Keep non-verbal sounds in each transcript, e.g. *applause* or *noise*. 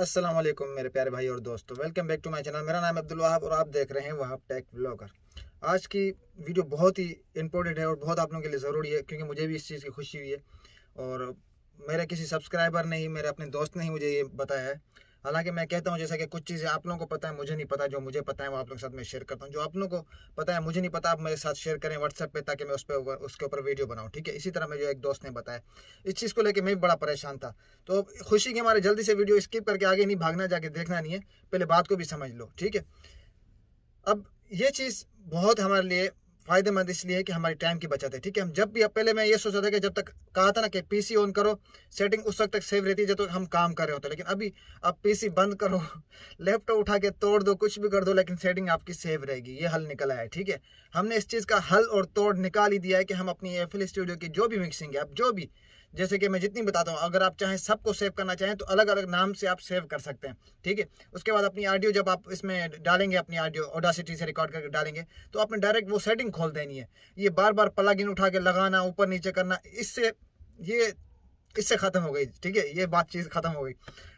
अस्सलाम वालेकुम मेरे प्यारे भाई और दोस्तों welcome back to my channel मेरा नाम अब्दुल वहाब और आप देख रहे हैं वहाब टेक ब्लॉगर आज की वीडियो बहुत ही इंपॉर्टेंट है और बहुत आप लोगों के लिए ज़रूरी है क्योंकि मुझे भी इस चीज़ की खुशी हुई है और मेरे किसी सब्सक्राइबर ने ही मेरे अपने दोस्त ने ही मुझे ये बताया है हालांकि मैं कहता हूँ जैसा कि कुछ चीज़ें आप लोगों को पता है मुझे नहीं पता जो मुझे पता है वो आप लोगों के साथ मैं शेयर करता हूँ जो आप लोगों को पता है मुझे नहीं पता आप मेरे साथ शेयर करें व्हाट्सएप पे ताकि मैं उस पर उसके ऊपर वीडियो बनाऊँ ठीक है इसी तरह मेरे एक दोस्त ने बताया इस चीज़ को लेकर मैं भी बड़ा परेशान था तो खुशी की हमारे जल्दी से वीडियो स्किप करके आगे नहीं भागना जाके देखना नहीं है पहले बात को भी समझ लो ठीक है अब ये चीज़ बहुत हमारे लिए फ़ायदेमंद इसलिए है कि हमारी टाइम की बचत है ठीक है हम जब भी अब पहले मैं ये सोचा था कि जब तक कहा था ना कि पीसी ऑन करो सेटिंग उस वक्त तक सेव रहती है जब तक तो हम काम कर रहे होते लेकिन अभी आप पीसी बंद करो लैपटॉप *laughs* उठा के तोड़ दो कुछ भी कर दो लेकिन सेटिंग आपकी सेव रहेगी ये हल निकला है ठीक है हमने इस चीज़ का हल और तोड़ निकाल ही दिया है कि हम अपनी एफिल स्टूडियो की जो भी मिक्सिंग है आप जो भी जैसे कि मैं जितनी बताता हूँ अगर आप चाहें सबको सेव करना चाहें तो अलग अलग नाम से आप सेव कर सकते हैं ठीक है उसके बाद अपनी ऑडियो जब आप इसमें डालेंगे अपनी ऑडियो ओडासिटी से रिकॉर्ड करके डालेंगे तो आपने डायरेक्ट वो सेटिंग खोल देनी है ये बार बार इन उठा के लगाना ऊपर नीचे करना इससे ये इससे ख़त्म हो गई ठीक है ये बात चीज़ ख़त्म हो गई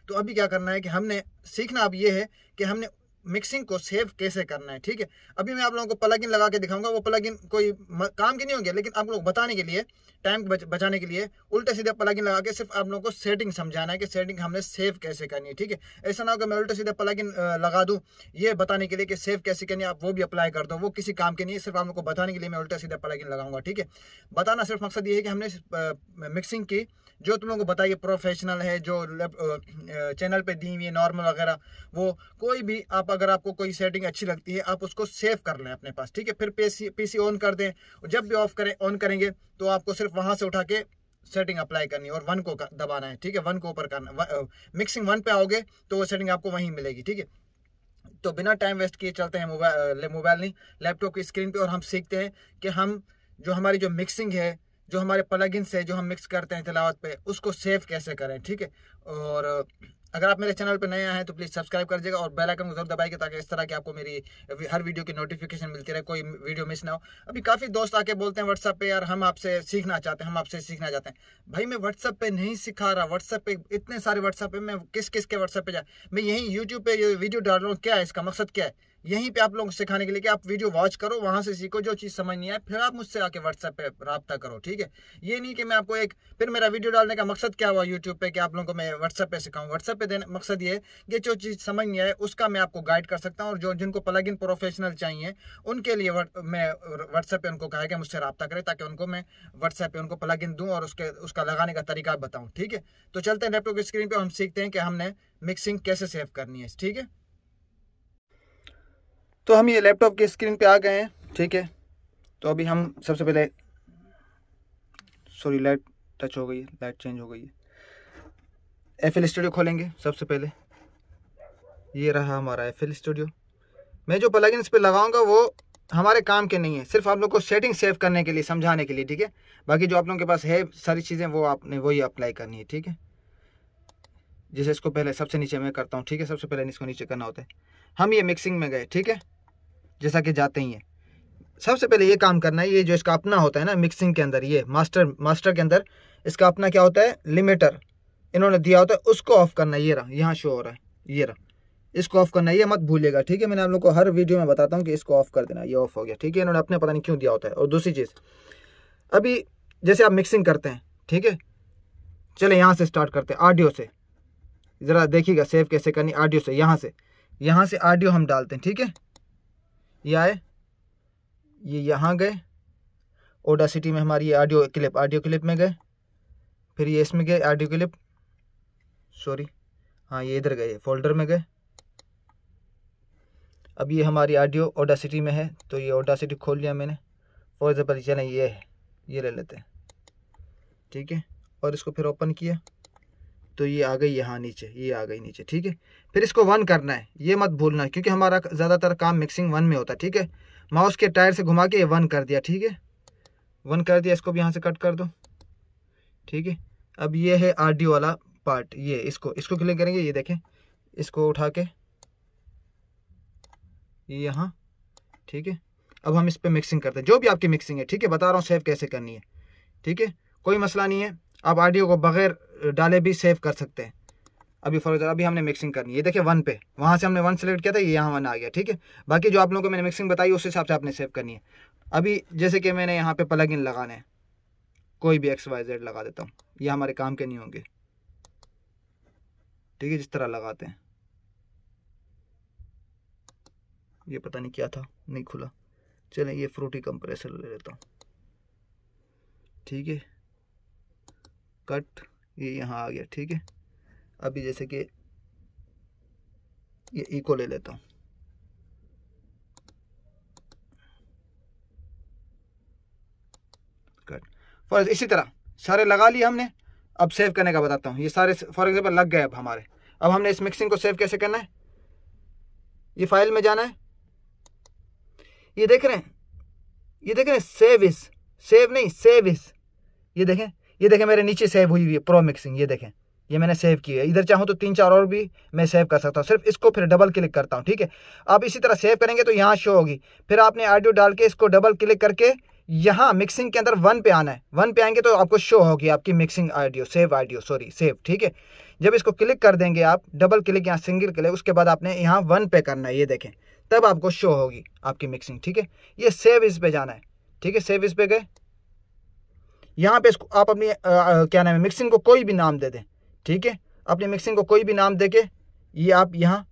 तो अभी क्या करना है कि हमने सीखना अब ये है कि हमने मिक्सिंग को सेव कैसे करना है ठीक है अभी मैं आप लोगों को इन लगा के दिखाऊंगा वो इन कोई काम की नहीं होगी लेकिन आप लोग बताने के लिए टाइम बच, बचाने के लिए उल्टे सीधे इन लगा के सिर्फ आप लोगों को सेटिंग समझाना है कि सेटिंग हमने सेव कैसे करनी है ठीक है ऐसा ना होगा मैं उल्टे सीधे इन लगा दूँ ये बताने के लिए कि सेव कैसे करनी है आप वो भी अप्लाई कर दो वो किसी काम के नहीं सिर्फ आप लोग को बताने के लिए मैं उल्टा सीधा प्लगइन लगाऊंगा ठीक है बताना सिर्फ मकसद ये है कि हमने मिक्सिंग की जो तुम लोग को बताइए प्रोफेशनल है जो चैनल पर दी हुई है नॉर्मल वगैरह वो कोई भी आप अगर आपको कोई सेटिंग अच्छी लगती है आप उसको सेव कर लें अपने पास ठीक है फिर पीसी सी ऑन कर दें और जब भी ऑफ करें ऑन करेंगे तो आपको सिर्फ वहाँ से उठा के सेटिंग अप्लाई करनी है और वन को दबाना है ठीक है वन को ऊपर करना मिक्सिंग वन पे आओगे तो वो सेटिंग आपको वहीं मिलेगी ठीक है तो बिना टाइम वेस्ट किए चलते हैं मोबाइल मोबाइल नहीं लैपटॉप की स्क्रीन पे और हम सीखते हैं कि हम जो हमारी जो मिक्सिंग है जो हमारे प्लगइन्स है जो हम मिक्स करते हैं तलावत पे उसको सेव कैसे करें ठीक है और अगर आप मेरे चैनल पर नए आए हैं तो प्लीज़ सब्सक्राइब कर दीजिएगा और बेल आइकन को जरूर दबाइएगा ताकि इस तरह की आपको मेरी हर वीडियो की नोटिफिकेशन मिलती रहे कोई वीडियो मिस ना हो अभी काफ़ी दोस्त आके बोलते हैं व्हाट्सअप पे यार हम आपसे सीखना चाहते हैं हम आपसे सीखना चाहते हैं भाई मैं व्हाट्सअप पे नहीं सिखा रहा व्हाट्सअप पे इतने सारे व्हाट्सअप पे मैं किस किस के व्हाट्सअप पे जाए मैं यहीं यूट्यूब पर वीडियो डाल रहा हूँ क्या है इसका मकसद क्या है यहीं पे आप लोग सिखाने के लिए कि आप वीडियो वॉच करो वहां से सीखो जो चीज़ समझ नहीं आए फिर आप मुझसे आके व्हाट्सएप पे रबता करो ठीक है ये नहीं कि मैं आपको एक फिर मेरा वीडियो डालने का मकसद क्या हुआ यूट्यूब पे कि आप लोगों को मैं व्हाट्सएप पे सिखाऊं व्हाट्सएप पे देने मकसद ये है कि जो चीज़ समझ नहीं आए उसका मैं आपको गाइड कर सकता हूँ और जो जिनको प्लग इन प्रोफेशनल चाहिए उनके लिए मैं व्हाट्सएप पर उनको कहा कि मुझसे रबता करें ताकि उनको मैं व्हाट्सएप पर उनको प्लग इन दूँ और उसके उसका लगाने का तरीका बताऊँ ठीक है तो चलते हैं लैपटॉप स्क्रीन पर हम सीखते हैं कि हमने मिक्सिंग कैसे सेव करनी है ठीक है तो हम ये लैपटॉप के स्क्रीन पे आ गए हैं ठीक है तो अभी हम सबसे पहले सॉरी लाइट टच हो गई है लाइट चेंज हो गई है एफ एल स्टूडियो खोलेंगे सबसे पहले ये रहा हमारा एफ एल स्टूडियो मैं जो प्लगइन इस पर लगाऊंगा वो हमारे काम के नहीं है सिर्फ आप लोग को सेटिंग सेव करने के लिए समझाने के लिए ठीक है बाकी जो आप लोगों के पास है सारी चीज़ें वो आपने वही अप्लाई करनी है ठीक है जैसे इसको पहले सबसे नीचे मैं करता हूँ ठीक है सबसे पहले इसको नीचे करना होता है हम ये मिक्सिंग में गए ठीक है जैसा कि जाते ही हैं सबसे पहले ये काम करना है ये जो इसका अपना होता है ना मिक्सिंग के अंदर ये मास्टर मास्टर के अंदर इसका अपना क्या होता है लिमिटर इन्होंने दिया होता है उसको ऑफ करना ये रहा यहाँ शो हो रहा है ये रहा इसको ऑफ करना ये मत भूलिएगा ठीक है मैंने आप लोग को हर वीडियो में बताता हूँ कि इसको ऑफ कर देना ये ऑफ हो गया ठीक है इन्होंने अपने पता नहीं क्यों दिया होता है और दूसरी चीज़ अभी जैसे आप मिक्सिंग करते हैं ठीक है चले यहाँ से स्टार्ट करते हैं ऑडियो से ज़रा देखिएगा सेव कैसे करनी ऑडियो से यहाँ से यहाँ से ऑडियो हम डालते हैं ठीक है ये आए ये यहाँ गए ओडा सिटी में हमारी ये ऑडियो क्लिप ऑडियो क्लिप में गए फिर ये इसमें गए ऑडियो क्लिप सॉरी हाँ ये इधर गए फोल्डर में गए अब ये हमारी ऑडियो सिटी में है तो ये ओडा सिटी खोल लिया मैंने फॉर एग्जाम्पल चलें ये है ये ले लेते हैं ठीक है और इसको फिर ओपन किया तो ये आ गई यहाँ नीचे ये आ गई नीचे ठीक है फिर इसको वन करना है ये मत भूलना क्योंकि हमारा ज़्यादातर काम मिक्सिंग वन में होता है ठीक है माउस के टायर से घुमा के ये वन कर दिया ठीक है वन कर दिया इसको भी यहाँ से कट कर दो ठीक है अब ये है आर वाला पार्ट ये इसको इसको क्लिक करेंगे ये देखें इसको उठा के ये यहाँ ठीक है अब हम इस पर मिक्सिंग करते हैं जो भी आपकी मिक्सिंग है ठीक है बता रहा हूँ सेव कैसे करनी है ठीक है कोई मसला नहीं है आप आडियो को बगैर डाले भी सेव कर सकते हैं अभी फॉर एग्जाम्पल अभी हमने मिक्सिंग करनी है देखिए वन पे वहाँ से हमने वन सेलेक्ट किया था ये यहाँ वन आ गया ठीक है बाकी जो आप लोगों को मैंने मिक्सिंग बताई उस हिसाब से आपने सेव करनी है अभी जैसे कि मैंने यहाँ पे प्लग इन लगाने हैं कोई भी एक्स वाई जेड लगा देता हूँ ये हमारे काम के नहीं होंगे ठीक है जिस तरह लगाते हैं ये पता नहीं क्या था नहीं खुला चले ये फ्रूटी कंप्रेसर ले लेता हूँ ठीक है कट ये यहाँ आ गया ठीक है अभी जैसे कि ये इको e ले लेता हूँ फॉर इसी तरह सारे लगा लिए हमने अब सेव करने का बताता हूँ ये सारे फॉर एग्जाम्पल लग गए अब हमारे अब हमने इस मिक्सिंग को सेव कैसे करना है ये फाइल में जाना है ये देख रहे हैं ये देख रहे हैं सेव इस सेव नहीं सेव इस ये देखें ये देखें मेरे नीचे सेव हुई हुई है प्रो मिक्सिंग ये देखें ये मैंने सेव की है इधर चाहूँ तो तीन चार और भी मैं सेव कर सकता हूँ सिर्फ इसको फिर डबल क्लिक करता हूँ ठीक है आप इसी तरह सेव करेंगे तो यहाँ शो होगी फिर आपने ऑडियो डाल के इसको डबल क्लिक करके यहाँ मिक्सिंग के अंदर वन पे आना है वन पे आएंगे तो आपको शो होगी आपकी mixing audio save audio sorry save ठीक है जब इसको क्लिक कर देंगे आप डबल क्लिक यहाँ सिंगल क्लिक उसके बाद आपने यहाँ वन पे करना है ये देखें तब आपको शो होगी आपकी मिक्सिंग ठीक है ये सेव इस पे जाना है ठीक है सेव इस पे गए यहाँ पे इसको आप अपनी आ, आ, क्या नाम है मिक्सिंग को कोई भी नाम दे दें ठीक है अपनी मिक्सिंग को कोई भी नाम दे के ये आप यहाँ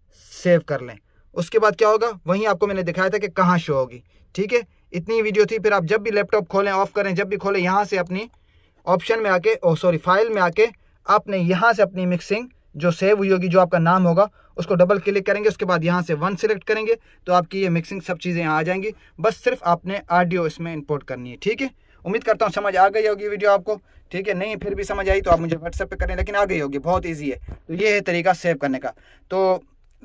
सेव कर लें उसके बाद क्या होगा वहीं आपको मैंने दिखाया था कि कहाँ शो होगी ठीक है इतनी वीडियो थी फिर आप जब भी लैपटॉप खोलें ऑफ करें जब भी खोलें यहाँ से अपनी ऑप्शन में आके ओ सॉरी फाइल में आके आपने यहाँ से अपनी मिक्सिंग जो सेव हुई होगी जो आपका नाम होगा उसको डबल क्लिक करेंगे उसके बाद यहाँ से वन सिलेक्ट करेंगे तो आपकी ये मिक्सिंग सब चीज़ें यहाँ आ जाएंगी बस सिर्फ आपने ऑडियो इसमें इंपोर्ट करनी है ठीक है उम्मीद करता हूँ समझ आ गई होगी वीडियो आपको ठीक है नहीं फिर भी समझ आई तो आप मुझे व्हाट्सएप पर करें लेकिन आ गई होगी बहुत ईजी है तो ये है तरीका सेव करने का तो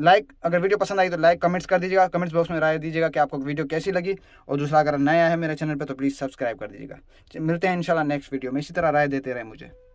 लाइक अगर वीडियो पसंद आई तो लाइक कमेंट्स कर दीजिएगा कमेंट्स बॉक्स में राय दीजिएगा कि आपको वीडियो कैसी लगी और दूसरा अगर नया है मेरे चैनल पर तो प्लीज़ सब्सक्राइब कर दीजिएगा मिलते हैं इंशाल्लाह नेक्स्ट वीडियो में इसी तरह राय देते रहे मुझे